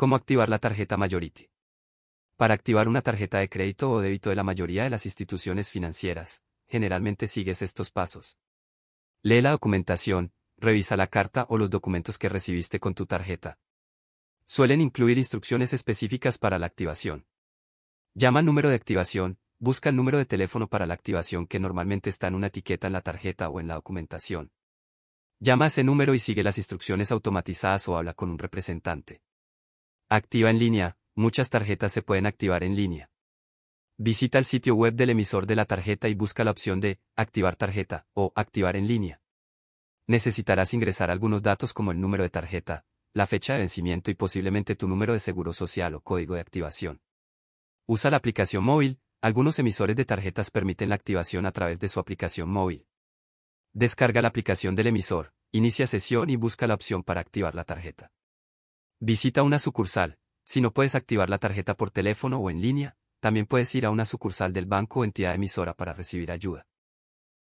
Cómo activar la tarjeta Mayority. Para activar una tarjeta de crédito o débito de la mayoría de las instituciones financieras, generalmente sigues estos pasos. Lee la documentación, revisa la carta o los documentos que recibiste con tu tarjeta. Suelen incluir instrucciones específicas para la activación. Llama al número de activación, busca el número de teléfono para la activación que normalmente está en una etiqueta en la tarjeta o en la documentación. Llama a ese número y sigue las instrucciones automatizadas o habla con un representante. Activa en línea. Muchas tarjetas se pueden activar en línea. Visita el sitio web del emisor de la tarjeta y busca la opción de Activar tarjeta o Activar en línea. Necesitarás ingresar algunos datos como el número de tarjeta, la fecha de vencimiento y posiblemente tu número de seguro social o código de activación. Usa la aplicación móvil, algunos emisores de tarjetas permiten la activación a través de su aplicación móvil. Descarga la aplicación del emisor, inicia sesión y busca la opción para activar la tarjeta. Visita una sucursal. Si no puedes activar la tarjeta por teléfono o en línea, también puedes ir a una sucursal del banco o entidad emisora para recibir ayuda.